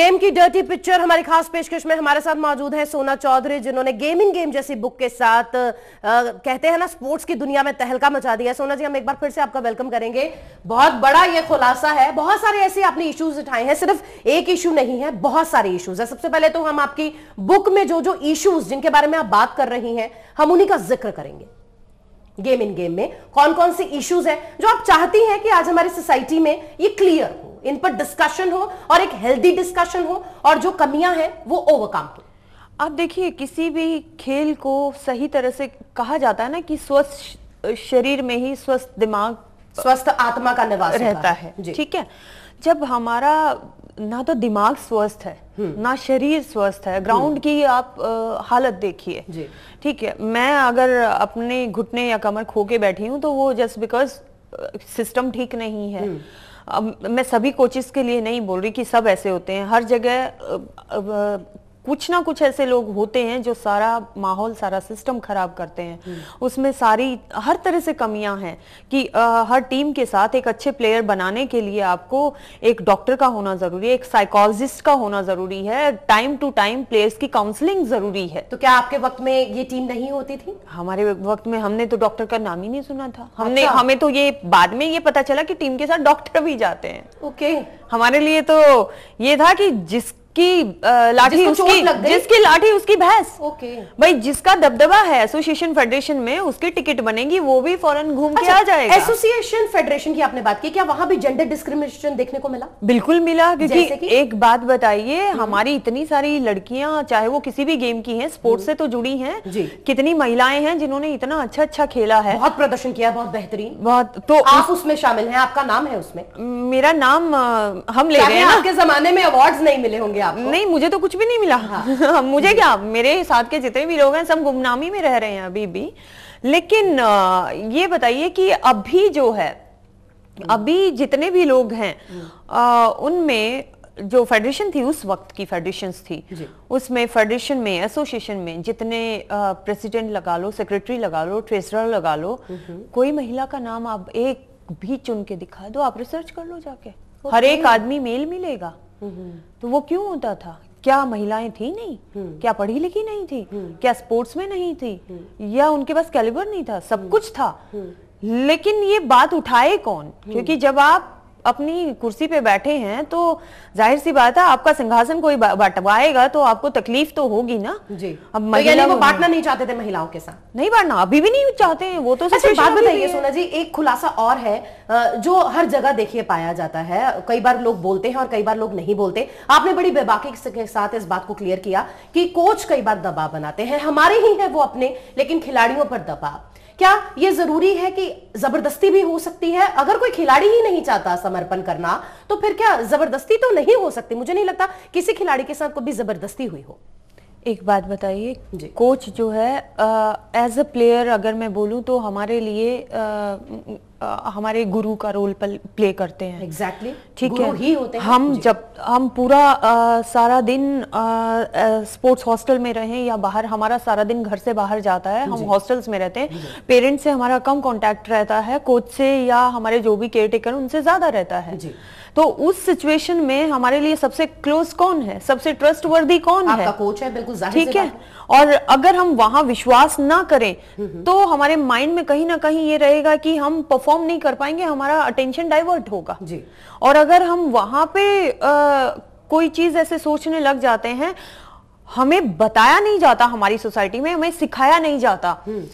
Game की dirty picture हमारी खास पेशकश में हमारे साथ मौजूद है सोना चौधरी जिन्होंने गेमिंग गेम जैसी बुक के साथ आ, कहते हैं ना स्पोर्ट्स की दुनिया में तहलका मचा दिया सोना जी हम एक बार फिर से आपका वेलकम करेंगे बहुत बड़ा ये खुलासा है बहुत सारे ऐसे आपने इश्यूज उठाए हैं सिर्फ एक इशू नहीं है बहुत सारे इशूज है सबसे पहले तो हम आपकी बुक में जो जो इशूज जिनके बारे में आप बात कर रही है हम उन्हीं का जिक्र करेंगे गेम इन गेम में कौन कौन से इश्यूज है जो आप चाहती हैं कि आज हमारी सोसाइटी में ये क्लियर हो इन पर डिस्कशन हो और एक हेल्दी डिस्कशन हो और जो कमियां हैं वो ओवरकम हो आप देखिए किसी भी खेल को सही तरह से कहा जाता है ना कि स्वस्थ शरीर में ही स्वस्थ दिमाग स्वस्थ आत्मा का निवास रहता है ठीक है जब हमारा ना तो दिमाग स्वस्थ है हम्म। ना शरीर स्वस्थ है ग्राउंड हम्म। की आप आ, हालत देखिए ठीक है मैं अगर अपने घुटने या कमर खो के बैठी हूँ तो वो जस्ट बिकॉज सिस्टम ठीक नहीं है हम्म। अब मैं सभी कोचिज़ के लिए नहीं बोल रही कि सब ऐसे होते हैं हर जगह कुछ ना कुछ ऐसे लोग होते हैं जो सारा माहौल सारा सिस्टम खराब करते हैं उसमें सारी हर तरह से कमियां हैं कि आ, हर टीम के साथ एक अच्छे प्लेयर बनाने के लिए आपको एक डॉक्टर का होना जरूरी है एक साइकोलॉजिस्ट का होना जरूरी है टाइम टू टाइम प्लेयर्स की काउंसलिंग जरूरी है तो क्या आपके वक्त में ये टीम नहीं होती थी हमारे वक्त में हमने तो डॉक्टर का नाम ही नहीं सुना था अच्छा। हमने अच्छा? हमें तो ये बाद में ये पता चला कि टीम के साथ डॉक्टर भी जाते हैं ओके हमारे लिए तो ये था कि जिस जिसकी लाठी उसकी जिसकी लाठी उसकी भैंस ओके भाई जिसका दबदबा है एसोसिएशन फेडरेशन में उसकी टिकट बनेगी वो भी फॉरन घूम के अच्छा, आ जाएगा एसोसिएशन फेडरेशन की आपने बात की क्या वहां भी जेंडर डिस्क्रिमिनेशन देखने को मिला बिल्कुल मिला क्योंकि एक बात बताइए हम्म। हमारी इतनी सारी लड़कियां चाहे वो किसी भी गेम की है स्पोर्ट्स हम्म। से तो जुड़ी है कितनी महिलाएं हैं जिन्होंने इतना अच्छा अच्छा खेला है बहुत प्रदर्शन किया बहुत बेहतरीन बहुत तो आप उसमें शामिल है आपका नाम है उसमें मेरा नाम हम ले रहे हैं आपके जमाने में अवार्ड नहीं मिले होंगे आपको नहीं मुझे तो कुछ भी नहीं मिला हाँ। मुझे क्या मेरे साथ के जितने भी लोग हैं सब गुमनामी में रह रहे हैं अभी भी लेकिन ये बताइए कि अभी जो है हम्म। अभी जितने भी लोग हैं हम्म। उनमें जो फेडरेशन थी उस वक्त की फेडरेशन थी उसमें फेडरेशन में एसोसिएशन में जितने प्रेसिडेंट लगा लो सेक्रेटरी लगा लो ट्रेजरर लगा लो हम्म। कोई महिला का नाम आप एक भी चुन के दिखा दो आप रिसर्च कर लो जाके हर तो एक आदमी मेल मिलेगा तो वो क्यों होता था क्या महिलाएं थी नहीं क्या पढ़ी लिखी नहीं थी क्या स्पोर्ट्स में नहीं थी या उनके पास कैलिबर नहीं था सब कुछ था लेकिन ये बात उठाए कौन क्योंकि जब आप अपनी कुर्सी पे बैठे हैं तो जाहिर सी बात है आपका सिंहासन कोई बटवाएगा तो आपको तकलीफ तो होगी ना जी अब तो वो बांटना नहीं चाहते थे महिलाओं के साथ नहीं बांटना अभी भी नहीं चाहते हैं वो तो सबसे अच्छा, बात बताइए सोना जी एक खुलासा और है जो हर जगह देखिए पाया जाता है कई बार लोग बोलते हैं और कई बार लोग नहीं बोलते आपने बड़ी बेबाकी के साथ इस बात को क्लियर किया कि कोच कई बार दबाव बनाते हैं हमारे ही है वो अपने लेकिन खिलाड़ियों पर दबाव क्या ये जरूरी है कि जबरदस्ती भी हो सकती है अगर कोई खिलाड़ी ही नहीं चाहता समर्पण करना तो फिर क्या जबरदस्ती तो नहीं हो सकती मुझे नहीं लगता किसी खिलाड़ी के साथ कभी जबरदस्ती हुई हो एक बात बताइए कोच जो है एज अ प्लेयर अगर मैं बोलूं तो हमारे लिए आ, आ, हमारे गुरु का रोल प्ले करते हैं एग्जैक्टली exactly. ठीक है ही होते हैं हम जब हम पूरा आ, सारा दिन स्पोर्ट्स हॉस्टल में रहें या बाहर हमारा सारा दिन घर से बाहर जाता है हम हॉस्टल्स में रहते हैं पेरेंट्स से हमारा कम कांटेक्ट रहता है कोच से या हमारे जो भी केयर टेकर उनसे ज्यादा रहता है तो उस सिचुएशन में हमारे लिए सबसे क्लोज कौन है सबसे ट्रस्ट कौन है कोच है बिल्कुल ठीक है और अगर हम वहां विश्वास ना करें तो हमारे माइंड में कहीं ना कहीं ये रहेगा कि हम परफॉर्म नहीं कर पाएंगे हमारा अटेंशन डाइवर्ट होगा जी और अगर हम वहां पे आ, कोई चीज ऐसे सोचने लग जाते हैं हमें बताया नहीं जाता हमारी सोसाइटी में हमें सिखाया नहीं जाता हम्म।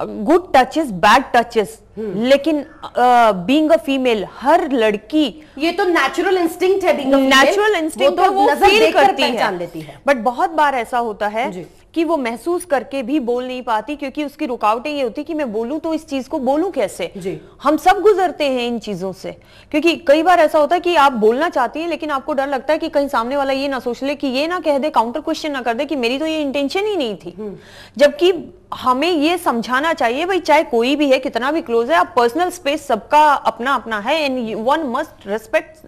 गुड टचेस बैड टचेस लेकिन बीइंग अ फीमेल हर लड़की ये तो नेचुरल इंस्टिंक्ट है बीइंग अ नेचुरल इंस्टिंक्ट वो, तो वो फील करती है बट बहुत बार ऐसा होता है कि वो महसूस करके भी बोल नहीं पाती क्योंकि उसकी रुकावटें ये होती कि मैं बोलूं तो इस चीज को बोलूं कैसे जी। हम सब गुजरते हैं इन चीजों से क्योंकि कई बार ऐसा होता है कि आप बोलना चाहती हैं लेकिन आपको डर लगता है कि कहीं सामने वाला ये ना सोच ले कि ये ना कह दे काउंटर क्वेश्चन ना कर दे कि मेरी तो ये इंटेंशन ही नहीं थी हम्म। जबकि हमें ये समझाना चाहिए भाई चाहे कोई भी है कितना भी क्लोज है आप पर्सनल स्पेस सबका अपना अपना है and one must respect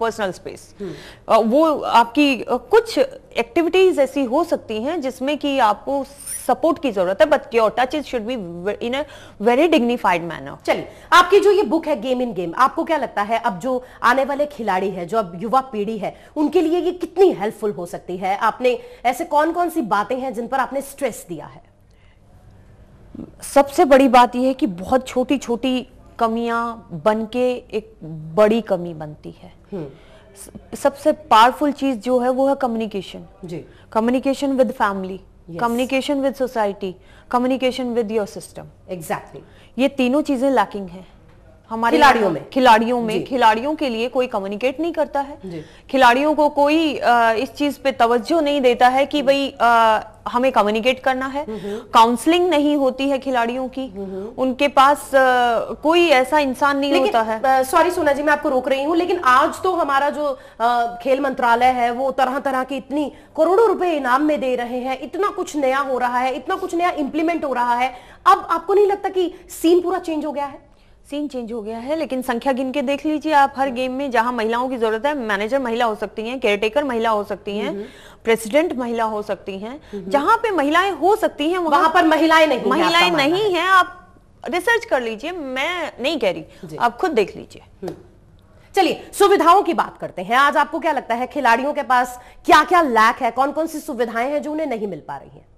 personal space वो आपकी uh, कुछ एक्टिविटीज ऐसी हो सकती हैं जिसमें कि आपको सपोर्ट की जरूरत है but your touch is should be in a very dignified manner चलिए आपकी जो ये बुक है गेम इन गेम आपको क्या लगता है अब जो आने वाले खिलाड़ी है जो अब युवा पीढ़ी है उनके लिए ये कितनी हेल्पफुल हो सकती है आपने ऐसे कौन कौन सी बातें हैं जिन पर आपने स्ट्रेस दिया है सबसे बड़ी बात यह है कि बहुत छोटी छोटी कमियां बन के एक बड़ी कमी बनती है हुँ. हम्म। सबसे पावरफुल चीज जो है वो है कम्युनिकेशन जी communication with family communication with society communication with your system exactly ये तीनों चीजें लैकिंग है हमारे खिलाड़ियों में खिलाड़ियों में खिलाड़ियों के लिए कोई कम्युनिकेट नहीं करता है खिलाड़ियों को कोई आ, इस चीज पे तवज्जो नहीं देता है कि भाई हमें कम्युनिकेट करना है काउंसलिंग नहीं होती है खिलाड़ियों की उनके पास आ, कोई ऐसा इंसान नहीं होता है सॉरी सोना जी मैं आपको रोक रही हूँ लेकिन आज तो हमारा जो आ, खेल मंत्रालय है वो तरह तरह की इतनी करोड़ों रुपए इनाम में दे रहे हैं इतना कुछ नया हो रहा है इतना कुछ नया इंप्लीमेंट हो रहा है अब आपको नहीं लगता कि सीन पूरा चेंज हो गया है सीन चेंज हो गया है लेकिन संख्या गिन के देख लीजिए आप हर गेम में जहां महिलाओं की जरूरत है मैनेजर महिला हो सकती हैं केयरटेकर महिला हो सकती हैं प्रेसिडेंट महिला हो सकती हैं जहां पे महिलाएं हो सकती हैं वहां पर महिलाएं नहीं महिलाएं नहीं है आप रिसर्च कर लीजिए मैं नहीं कह रही आप खुद देख लीजिए हम्म। चलिए सुविधाओं की बात करते हैं आज आपको क्या लगता है खिलाड़ियों के पास क्या क्या लैक है कौन कौन सी सुविधाएं हैं जो उन्हें नहीं मिल पा रही है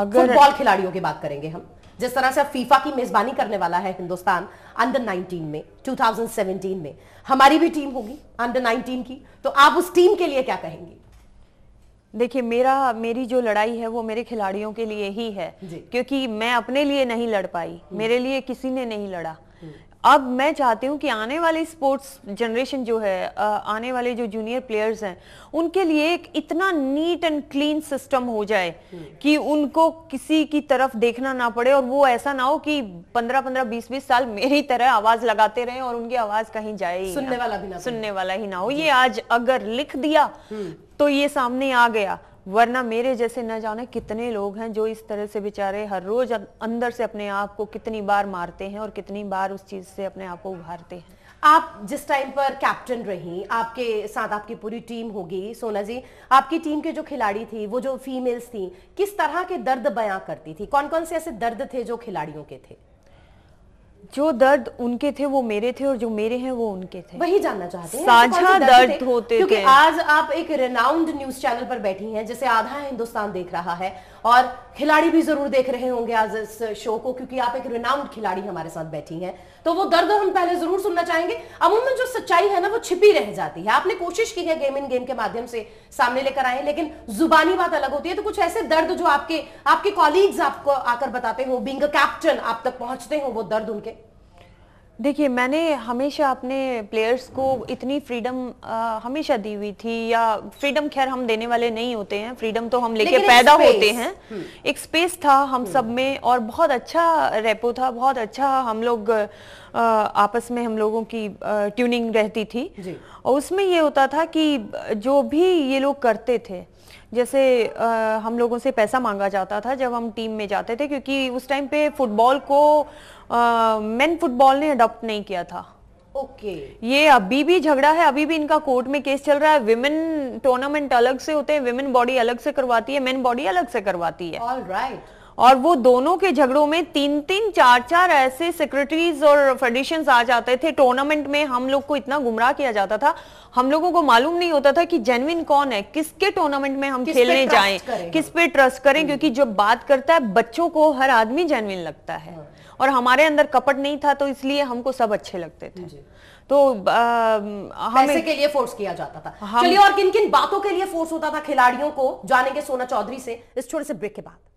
अगर फुटबॉल खिलाड़ियों की बात करेंगे हम जिस तरह से फीफा की मेजबानी करने वाला है हिंदुस्तान अंडर 19 में 2017 में हमारी भी टीम होगी अंडर 19 की तो आप उस टीम के लिए क्या कहेंगे देखिए मेरा मेरी जो लड़ाई है वो मेरे खिलाड़ियों के लिए ही है क्योंकि मैं अपने लिए नहीं लड़ पाई हम्म। मेरे लिए किसी ने नहीं लड़ा हम्म। अब मैं चाहती हूँ कि आने वाले स्पोर्ट्स जनरेशन जो है आने वाले जो जूनियर प्लेयर्स हैं उनके लिए एक इतना नीट एंड क्लीन सिस्टम हो जाए हम्म। कि उनको किसी की तरफ देखना ना पड़े और वो ऐसा ना हो कि पंद्रह पंद्रह बीस बीस साल मेरी तरह आवाज लगाते रहे और उनकी आवाज कहीं जाए सुनने वाला भी ना सुनने वाला ही ना हो ये आज अगर लिख दिया हम्म। तो ये सामने आ गया वरना मेरे जैसे न जाने कितने लोग हैं जो इस तरह से बेचारे हर रोज अं-, अंदर से अपने आप को कितनी बार मारते हैं और कितनी बार उस चीज से अपने आप को उभारते हैं आप जिस टाइम पर कैप्टन रही आपके साथ आपकी पूरी टीम होगी सोना जी आपकी टीम के जो खिलाड़ी थी वो जो फीमेल्स थी किस तरह के दर्द बयां करती थी कौन कौन से ऐसे दर्द थे जो खिलाड़ियों के थे जो दर्द उनके थे वो मेरे थे और जो मेरे हैं वो उनके थे वही जानना चाहते हैं साझा दर्द, दर्द होते क्योंकि आज आप एक रेनाउंड न्यूज चैनल पर बैठी हैं जैसे आधा हिंदुस्तान देख रहा है और खिलाड़ी भी जरूर देख रहे होंगे आज इस शो को क्योंकि आप एक रिनाउंड खिलाड़ी हमारे साथ बैठी हैं तो वो दर्द हम पहले जरूर सुनना चाहेंगे अमूमन जो सच्चाई है ना वो छिपी रह जाती है आपने कोशिश की है गेम इन गेम के माध्यम से सामने लेकर आए लेकिन जुबानी बात अलग होती है तो कुछ ऐसे दर्द जो आपके आपके कॉलीग्स आपको आकर बताते हो बिंग कैप्टन आप तक पहुंचते हो वो दर्द उनके देखिए मैंने हमेशा अपने प्लेयर्स को इतनी फ्रीडम हमेशा दी हुई थी या फ्रीडम खैर हम देने वाले नहीं होते हैं फ्रीडम तो हम लेके पैदा होते हैं हम्म। एक स्पेस था हम सब हम्म। में और बहुत अच्छा रेपो था बहुत अच्छा हम लोग आपस में हम लोगों की ट्यूनिंग रहती थी और उसमें ये होता था कि जो भी ये लोग करते थे जैसे आ, हम लोगों से पैसा मांगा जाता था जब हम टीम में जाते थे क्योंकि उस टाइम पे फुटबॉल को मेन फुटबॉल ने अडॉप्ट नहीं किया था ओके okay. ये अभी भी झगड़ा है अभी भी इनका कोर्ट में केस चल रहा है विमेन टूर्नामेंट अलग से होते हैं विमेन बॉडी अलग से करवाती है मेन बॉडी अलग से करवाती है ऑल राइट right. और वो दोनों के झगड़ों में तीन तीन चार चार ऐसे सेक्रेटरीज और फेडरेशन आ जाते थे टूर्नामेंट में हम लोग को इतना गुमराह किया जाता था हम लोगों को मालूम नहीं होता था कि जेनविन कौन है किसके टूर्नामेंट में हम खेलने जाए किस पे ट्रस्ट करें हम्म। क्योंकि जब बात करता है बच्चों को हर आदमी जेनविन लगता है हाँ। और हमारे अंदर कपट नहीं था तो इसलिए हमको सब अच्छे लगते थे तो हमें के लिए फोर्स किया जाता था चलिए और किन किन बातों के लिए फोर्स होता था खिलाड़ियों को जानेंगे सोना चौधरी से इस छोटे से ब्रेक के बाद